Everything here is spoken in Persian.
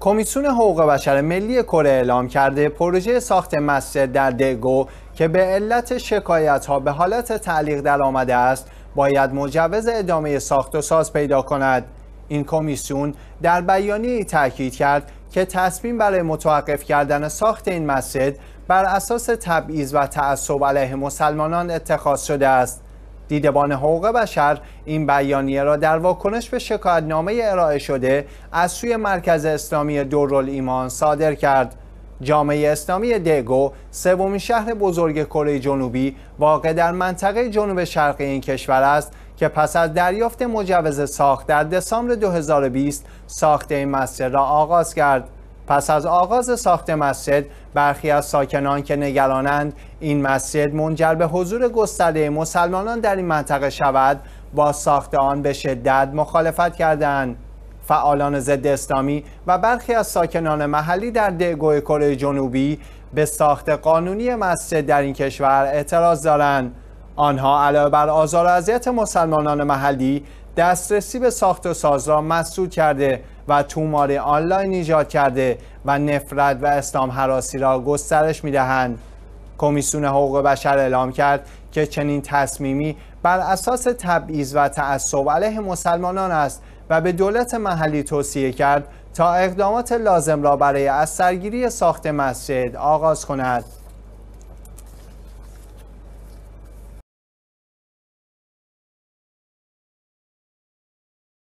کمیسیون حقوق بشر ملی کره اعلام کرده پروژه ساخت مسجد در دگو که به علت شکایت ها به حالت تعلیق در آمده است باید مجوز ادامه ساخت و ساز پیدا کند این کمیسیون در بیانیه تاکید کرد که تصمیم برای متوقف کردن ساخت این مسجد بر اساس تبعیض و تعصب علیه مسلمانان اتخاذ شده است دیدبان حقوق بشر این بیانیه را در واکنش به شکایتنامه ارائه شده از سوی مرکز اسلامی ایمان صادر کرد جامعه اسلامی دگو، سومین شهر بزرگ کره جنوبی واقع در منطقه جنوب شرقی این کشور است که پس از دریافت مجوز ساخت در دسامبر 2020 ساخت این مسجد را آغاز کرد پس از آغاز ساخت مسجد برخی از ساکنان که نگرانند این مسجد منجر به حضور گسترده مسلمانان در این منطقه شود با ساخت آن به شدت مخالفت کردند فعالان ضد اسلامی و برخی از ساکنان محلی در دگوی کره جنوبی به ساخت قانونی مسجد در این کشور اعتراض دارند آنها علاوه بر آزار و اذیت مسلمانان محلی دسترسی به ساخت و ساز را مسدود کرده و تومار آنلاین ایجاد کرده و نفرت و اسلام حراسی را گسترش دهند. کمیسیون حقوق بشر اعلام کرد که چنین تصمیمی بر اساس تبعیض و تعصب علیه مسلمانان است و به دولت محلی توصیه کرد تا اقدامات لازم را برای از سرگیری ساخت مسجد آغاز کند